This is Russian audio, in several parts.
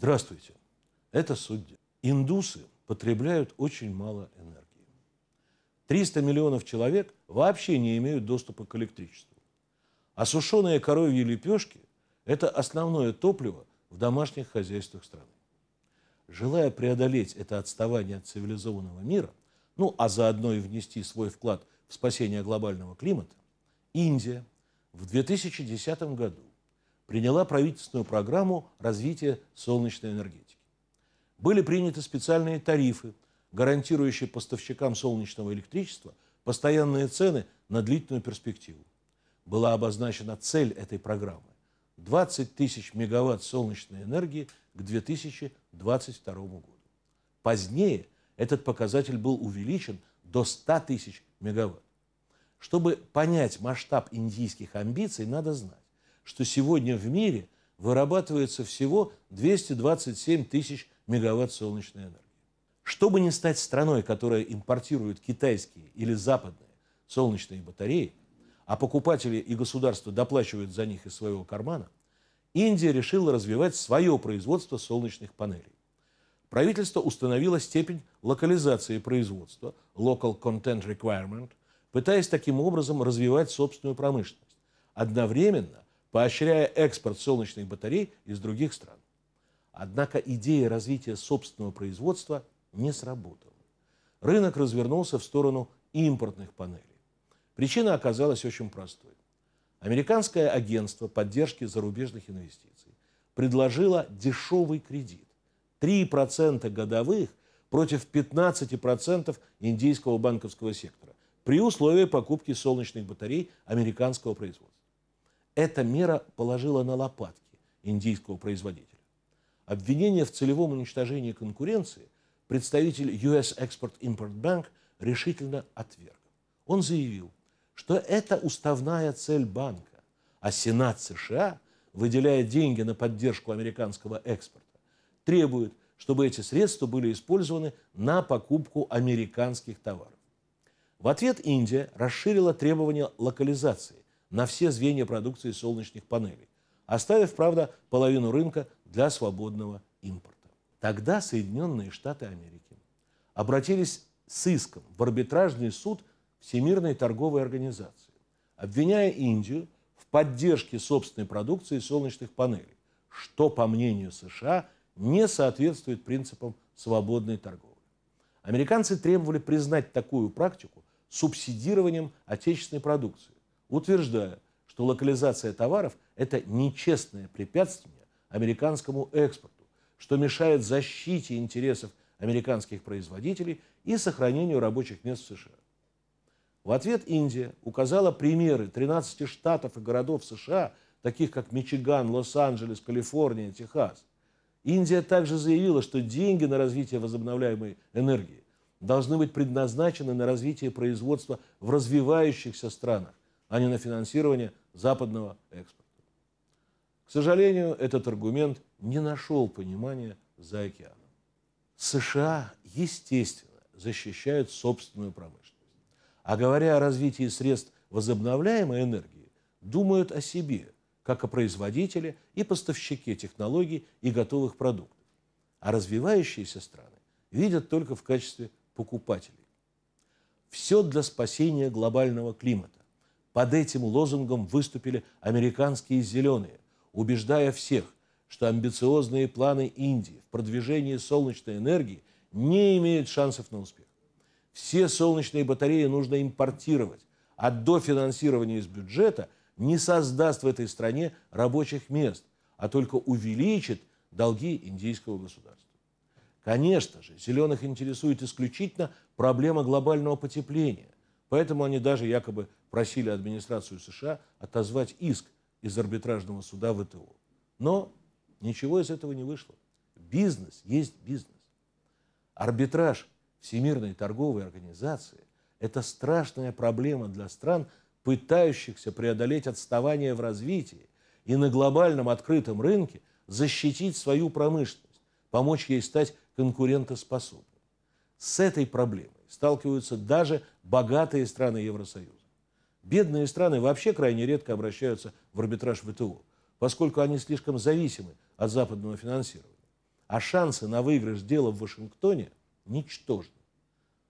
Здравствуйте. Это судьи. Индусы потребляют очень мало энергии. 300 миллионов человек вообще не имеют доступа к электричеству. А сушеные коровьи лепешки – это основное топливо в домашних хозяйствах страны. Желая преодолеть это отставание от цивилизованного мира, ну а заодно и внести свой вклад в спасение глобального климата, Индия в 2010 году приняла правительственную программу развития солнечной энергетики. Были приняты специальные тарифы, гарантирующие поставщикам солнечного электричества постоянные цены на длительную перспективу. Была обозначена цель этой программы – 20 тысяч мегаватт солнечной энергии к 2022 году. Позднее этот показатель был увеличен до 100 тысяч мегаватт. Чтобы понять масштаб индийских амбиций, надо знать, что сегодня в мире вырабатывается всего 227 тысяч мегаватт солнечной энергии. Чтобы не стать страной, которая импортирует китайские или западные солнечные батареи, а покупатели и государство доплачивают за них из своего кармана, Индия решила развивать свое производство солнечных панелей. Правительство установило степень локализации производства, Local Content Requirement, пытаясь таким образом развивать собственную промышленность. Одновременно поощряя экспорт солнечных батарей из других стран. Однако идея развития собственного производства не сработала. Рынок развернулся в сторону импортных панелей. Причина оказалась очень простой. Американское агентство поддержки зарубежных инвестиций предложило дешевый кредит 3% годовых против 15% индийского банковского сектора при условии покупки солнечных батарей американского производства. Эта мера положила на лопатки индийского производителя. Обвинение в целевом уничтожении конкуренции представитель US Export Import Bank решительно отверг. Он заявил, что это уставная цель банка, а Сенат США, выделяя деньги на поддержку американского экспорта, требует, чтобы эти средства были использованы на покупку американских товаров. В ответ Индия расширила требования локализации на все звенья продукции солнечных панелей, оставив, правда, половину рынка для свободного импорта. Тогда Соединенные Штаты Америки обратились с иском в арбитражный суд Всемирной торговой организации, обвиняя Индию в поддержке собственной продукции солнечных панелей, что, по мнению США, не соответствует принципам свободной торговли. Американцы требовали признать такую практику субсидированием отечественной продукции, утверждая, что локализация товаров – это нечестное препятствие американскому экспорту, что мешает защите интересов американских производителей и сохранению рабочих мест в США. В ответ Индия указала примеры 13 штатов и городов США, таких как Мичиган, Лос-Анджелес, Калифорния, Техас. Индия также заявила, что деньги на развитие возобновляемой энергии должны быть предназначены на развитие производства в развивающихся странах, а не на финансирование западного экспорта. К сожалению, этот аргумент не нашел понимания за океаном. США, естественно, защищают собственную промышленность. А говоря о развитии средств возобновляемой энергии, думают о себе, как о производителе и поставщике технологий и готовых продуктов. А развивающиеся страны видят только в качестве покупателей. Все для спасения глобального климата под этим лозунгом выступили американские «зеленые», убеждая всех, что амбициозные планы Индии в продвижении солнечной энергии не имеют шансов на успех. Все солнечные батареи нужно импортировать, а дофинансирование из бюджета не создаст в этой стране рабочих мест, а только увеличит долги индийского государства. Конечно же, зеленых интересует исключительно проблема глобального потепления – Поэтому они даже якобы просили администрацию США отозвать иск из арбитражного суда ВТО. Но ничего из этого не вышло. Бизнес есть бизнес. Арбитраж Всемирной торговой организации – это страшная проблема для стран, пытающихся преодолеть отставание в развитии и на глобальном открытом рынке защитить свою промышленность, помочь ей стать конкурентоспособной. С этой проблемой сталкиваются даже богатые страны Евросоюза. Бедные страны вообще крайне редко обращаются в арбитраж ВТО, поскольку они слишком зависимы от западного финансирования. А шансы на выигрыш дела в Вашингтоне ничтожны.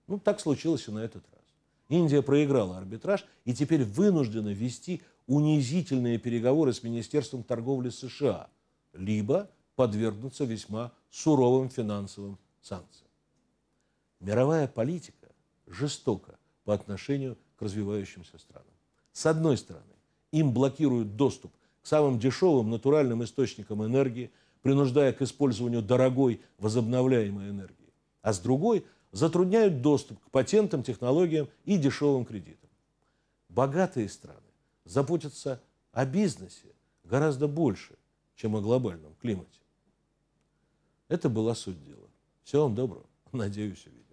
Ну, так случилось и на этот раз. Индия проиграла арбитраж и теперь вынуждена вести унизительные переговоры с Министерством торговли США, либо подвергнуться весьма суровым финансовым санкциям мировая политика жестока по отношению к развивающимся странам. С одной стороны, им блокируют доступ к самым дешевым натуральным источникам энергии, принуждая к использованию дорогой возобновляемой энергии. А с другой – затрудняют доступ к патентам, технологиям и дешевым кредитам. Богатые страны заботятся о бизнесе гораздо больше, чем о глобальном климате. Это была суть дела. Всего вам доброго. Надеюсь, увидимся.